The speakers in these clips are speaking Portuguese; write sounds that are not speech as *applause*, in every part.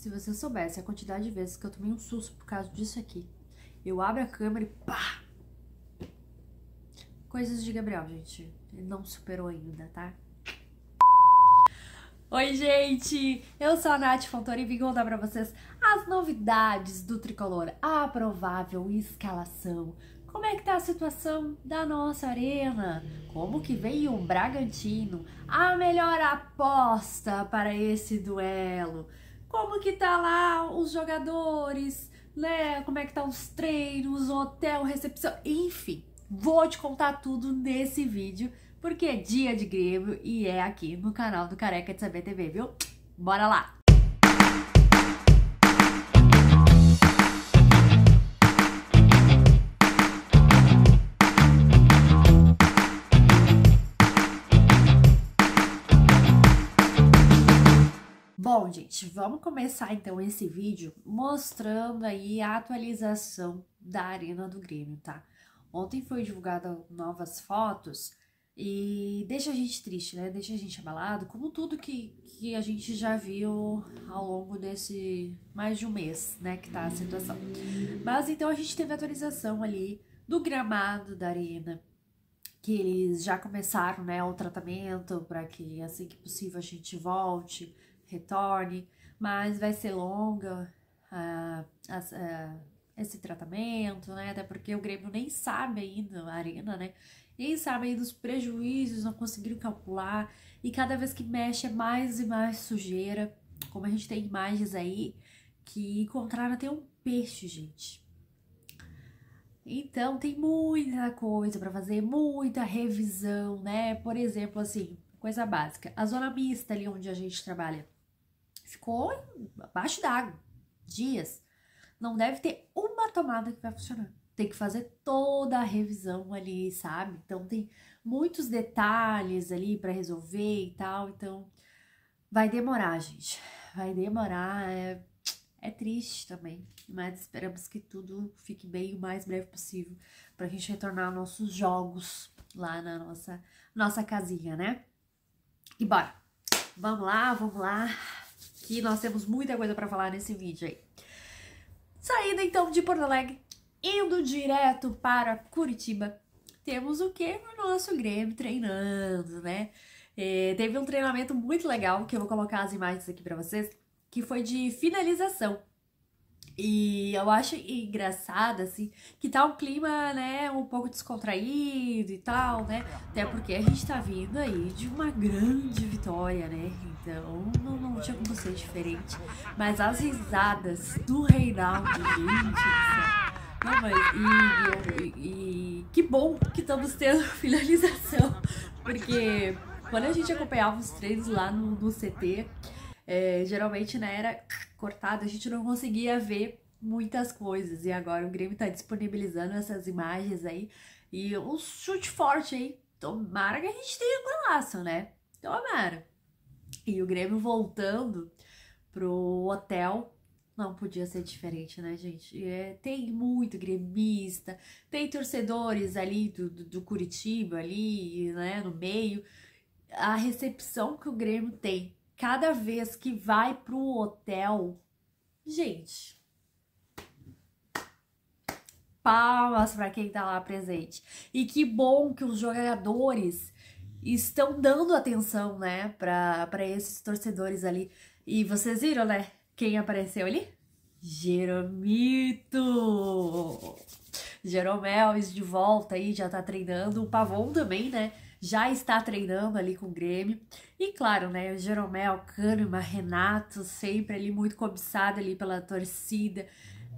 Se você soubesse a quantidade de vezes que eu tomei um susto por causa disso aqui. Eu abro a câmera e pá! Coisas de Gabriel, gente. Ele não superou ainda, tá? Oi, gente! Eu sou a Nath Fontoura e vim contar pra vocês as novidades do Tricolor. A provável escalação. Como é que tá a situação da nossa arena? Como que veio o Bragantino? A melhor aposta para esse duelo como que tá lá os jogadores, né? Como é que tá os treinos, hotel, recepção, enfim. Vou te contar tudo nesse vídeo, porque é dia de Grêmio e é aqui no canal do Careca de Saber TV, viu? Bora lá! gente, vamos começar então esse vídeo mostrando aí a atualização da Arena do Grêmio, tá? Ontem foi divulgada novas fotos e deixa a gente triste, né? Deixa a gente abalado, como tudo que, que a gente já viu ao longo desse mais de um mês, né? Que tá a situação. Mas então a gente teve atualização ali do gramado da Arena, que eles já começaram, né? O tratamento para que assim que possível a gente volte retorne, mas vai ser longa ah, ah, esse tratamento, né? Até porque o Grêmio nem sabe ainda, a Arena, né? Nem sabe ainda os prejuízos, não conseguiram calcular. E cada vez que mexe é mais e mais sujeira. Como a gente tem imagens aí que encontraram até um peixe, gente. Então tem muita coisa para fazer, muita revisão, né? Por exemplo, assim, coisa básica. A zona mista ali onde a gente trabalha ficou abaixo d'água, dias. Não deve ter uma tomada que vai funcionar. Tem que fazer toda a revisão ali, sabe? Então tem muitos detalhes ali para resolver e tal. Então vai demorar, gente. Vai demorar. É, é triste também, mas esperamos que tudo fique bem o mais breve possível para a gente retornar aos nossos jogos lá na nossa nossa casinha, né? E bora. Vamos lá, vamos lá que nós temos muita coisa para falar nesse vídeo aí. Saindo então de Porto Alegre, indo direto para Curitiba, temos o que? O nosso Grêmio treinando, né? E é, teve um treinamento muito legal, que eu vou colocar as imagens aqui para vocês, que foi de finalização. E eu acho engraçado, assim, que tá um clima, né, um pouco descontraído e tal, né? Até porque a gente tá vindo aí de uma grande vitória, né? Então não, não tinha como ser diferente. Mas as risadas do Reinaldo, gente. Não, mas e, e, e que bom que estamos tendo *laughs* finalização. Porque quando a gente acompanhava os três lá no, no CT, é, geralmente né, era cortado, a gente não conseguia ver muitas coisas. E agora o Grêmio está disponibilizando essas imagens aí. E um chute forte, aí, Tomara que a gente tenha golaço, né? Tomara. E o Grêmio voltando pro hotel. Não podia ser diferente, né, gente? É, tem muito gremista, tem torcedores ali do, do, do Curitiba, ali, né, no meio. A recepção que o Grêmio tem cada vez que vai para o hotel, gente, palmas para quem está lá presente. E que bom que os jogadores estão dando atenção, né, para esses torcedores ali. E vocês viram, né, quem apareceu ali? Jeromito! Jeromel de volta aí, já tá treinando. O Pavon também, né? já está treinando ali com o Grêmio. E claro, né, Jeromel, Kahneman, Renato, sempre ali muito cobiçado ali pela torcida.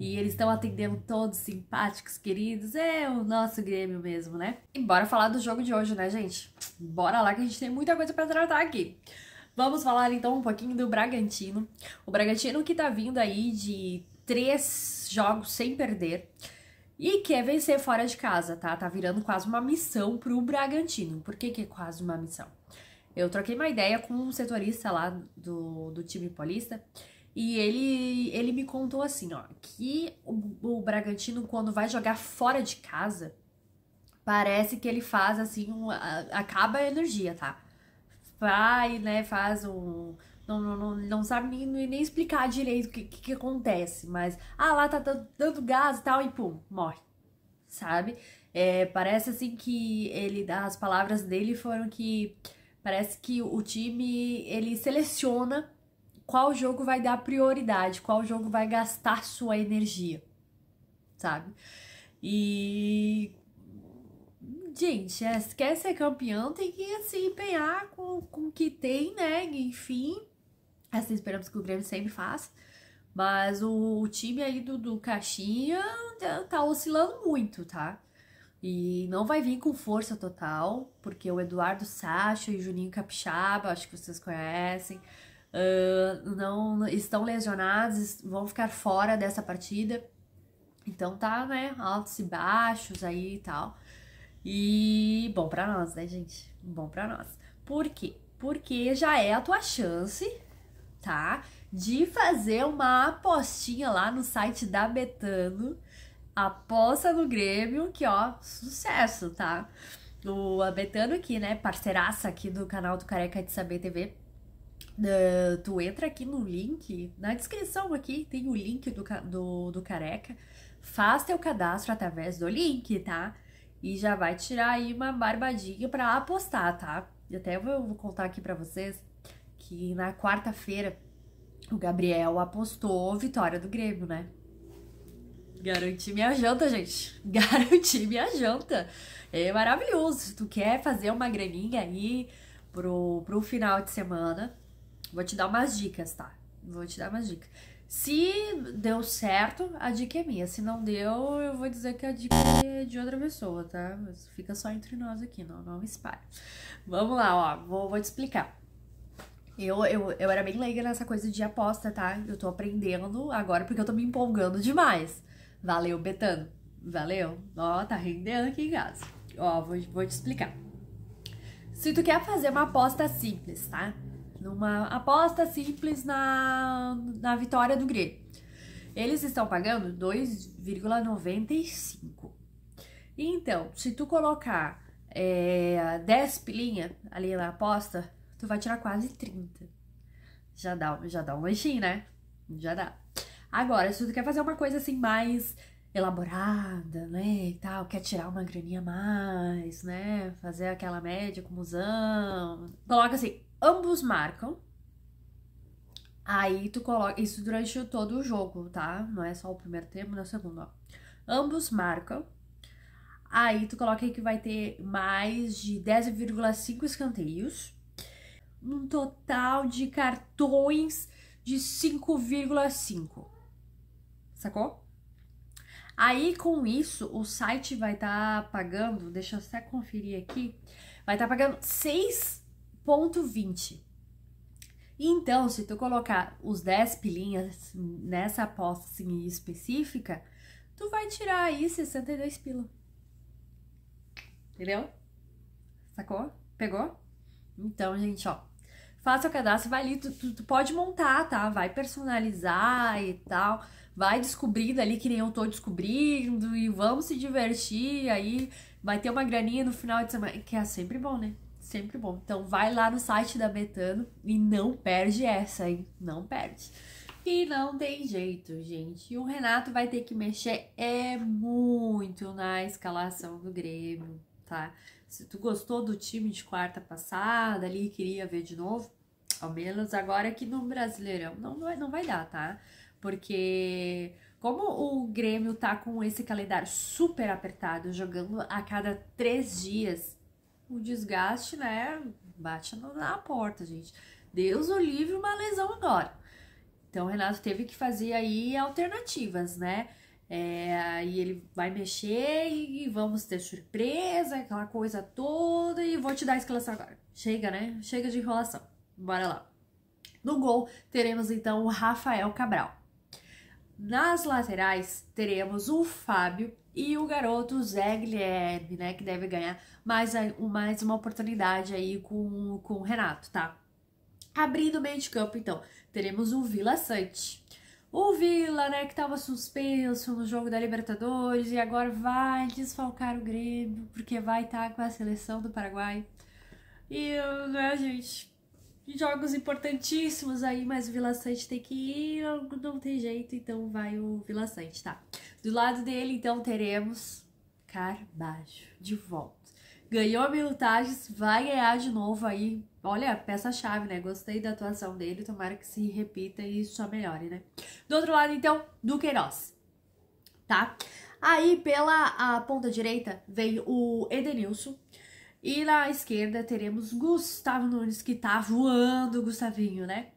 E eles estão atendendo todos simpáticos, queridos. É o nosso Grêmio mesmo, né? E bora falar do jogo de hoje, né, gente? Bora lá que a gente tem muita coisa para tratar aqui. Vamos falar então um pouquinho do Bragantino. O Bragantino que tá vindo aí de três jogos sem perder. E quer vencer fora de casa, tá? Tá virando quase uma missão pro Bragantino. Por que, que é quase uma missão? Eu troquei uma ideia com um setorista lá do, do time paulista e ele, ele me contou assim, ó, que o, o Bragantino, quando vai jogar fora de casa, parece que ele faz assim, um, a, acaba a energia, tá? Vai, né, faz um, não, não, não, não sabe nem, nem explicar direito o que, que, que, acontece, mas ah, lá tá dando, gás e tal, e pum, morre. Sabe? É, parece assim que ele. As palavras dele foram que. Parece que o time ele seleciona qual jogo vai dar prioridade, qual jogo vai gastar sua energia. Sabe? E gente, é, quer ser campeão, tem que se assim, empenhar com, com o que tem, né? Enfim, Assim esperamos que o Grêmio sempre faça. Mas o, o time aí do, do Caixinha tá, tá oscilando muito, tá? E não vai vir com força total, porque o Eduardo Sacha e o Juninho Capixaba, acho que vocês conhecem, uh, não estão lesionados, vão ficar fora dessa partida. Então tá, né? Altos e baixos aí e tal. E bom para nós, né, gente? Bom para nós. Por quê? Porque já é a tua chance tá? De fazer uma apostinha lá no site da Betano, aposta no Grêmio, que ó, sucesso, tá? O a Betano aqui, né, parceiraça aqui do canal do Careca de Saber TV, Uh, ah, tu entra aqui no link, na descrição aqui tem o link do, do, do, careca. Faz teu cadastro através do link, tá? E já vai tirar aí uma barbadinha pra apostar, tá? E até vou, eu vou contar aqui pra vocês que na quarta-feira o Gabriel apostou vitória do Grêmio, né? Garanti minha janta, gente. *laughs* Garanti minha janta. É maravilhoso. Se tu quer fazer uma graninha aí pro, pro final de semana, vou te dar umas dicas, tá? Vou te dar umas dicas. Se deu certo, a dica é minha. Se não deu, eu vou dizer que a dica é de outra pessoa, tá? Mas fica só entre nós aqui, não, não espalha. Vamos lá, ó. Vou, vou te explicar. Eu, eu, eu era bem leiga nessa coisa de aposta, tá? Eu tô aprendendo agora porque eu tô me empolgando demais. Valeu, Betano. Valeu. Ó, tá rendendo aqui em casa. Ó, vou, vou te explicar. Se tu quer fazer uma aposta simples, tá? Numa aposta simples na, na vitória do Grêmio. Eles estão pagando 2,95. Então, se tu colocar é, 10 pilinha ali na aposta, tu vai tirar quase 30. Já dá, já dá um lanchinho, né? Já dá. Agora, se tu quer fazer uma coisa assim mais elaborada, né, e tal, quer tirar uma graninha a mais, né, fazer aquela média com musão, coloca assim, ambos marcam, aí tu coloca, isso durante todo o jogo, tá, não é só o primeiro tempo, não é o segundo, ó, ambos marcam, aí tu coloca aí que vai ter mais de 10,5 escanteios, um total de cartões de 5,5. Sacou? Aí com isso, o site vai estar tá pagando, deixa eu até conferir aqui, vai estar tá pagando 6,20. Então, se tu colocar os 10 pilinhas nessa aposta assim, específica, tu vai tirar aí 62 pila. Entendeu? Sacou? Pegou? Então, gente, ó, Faça o cadastro, vai ali, tu, tu, tu pode montar, tá? Vai personalizar e tal vai descobrindo ali que nem eu tô descobrindo e vamos se divertir, aí vai ter uma graninha no final de semana, que é sempre bom, né? Sempre bom. Então vai lá no site da Betano e não perde essa, hein? Não perde. E não tem jeito, gente. E o Renato vai ter que mexer é muito na escalação do Grêmio, tá? Se tu gostou do time de quarta passada ali, queria ver de novo, ao menos agora aqui é no Brasileirão não, não vai, não vai dar, tá? Porque como o Grêmio tá com esse calendário super apertado, jogando a cada três dias, o desgaste, né, bate na porta, gente. Deus o livre uma lesão agora. Então o Renato teve que fazer aí alternativas, né? É, e ele vai mexer e vamos ter surpresa, aquela coisa toda, e vou te dar a escalação agora. Chega, né? Chega de enrolação. Bora lá. No gol, teremos então o Rafael Cabral. Nas laterais, teremos o Fábio e o garoto Zé Guilherme, né? Que deve ganhar mais, mais uma oportunidade aí com, com o Renato, tá? Abrindo o meio de campo, então, teremos o Vila Sante. O Vila, né, que estava suspenso no jogo da Libertadores e agora vai desfalcar o Grêmio, porque vai estar tá com a seleção do Paraguai. E, né, gente, jogos importantíssimos aí, mas o Vila Sante tem que ir, não, não tem jeito, então vai o Vila Sante, tá? Do lado dele, então, teremos Carbajo de volta ganhou a habilidades, vai ganhar de novo aí. Olha, peça-chave, né? Gostei da atuação dele, tomara que se repita e só melhore, né? Do outro lado, então, do Queiroz, tá? Aí, pela ponta direita, veio o Edenilson. E na esquerda, teremos Gustavo Nunes, que tá voando, Gustavinho, né?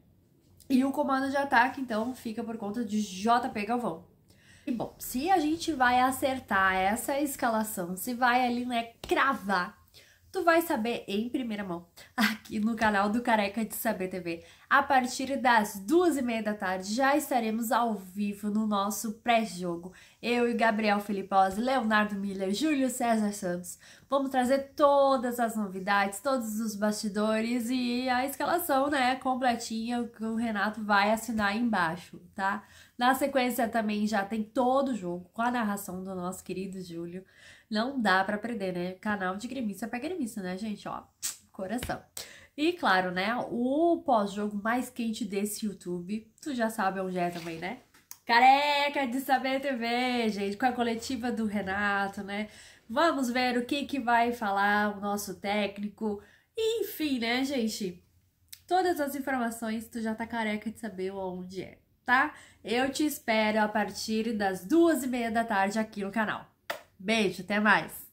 E o comando de ataque, então, fica por conta de JP Galvão. E bom, se a gente vai acertar essa escalação, se vai ali, né, cravar tu vai saber em primeira mão aqui no canal do Careca de Saber TV. A partir das duas e meia da tarde já estaremos ao vivo no nosso pré-jogo. Eu e Gabriel Filipose, Leonardo Miller, Júlio César Santos. Vamos trazer todas as novidades, todos os bastidores e a escalação, né, completinha que o Renato vai assinar aí embaixo, tá? Na sequência também já tem todo o jogo com a narração do nosso querido Júlio. Não dá para perder, né? Canal de gremista para gremista, né, gente? Ó, coração. E claro, né? O pós-jogo mais quente desse YouTube, tu já sabe onde é também, né? Careca de Saber TV, gente, com a coletiva do Renato, né? Vamos ver o que, que vai falar o nosso técnico. Enfim, né, gente? Todas as informações tu já tá careca de saber onde é, tá? Eu te espero a partir das duas e meia da tarde aqui no canal. Beijo, até mais!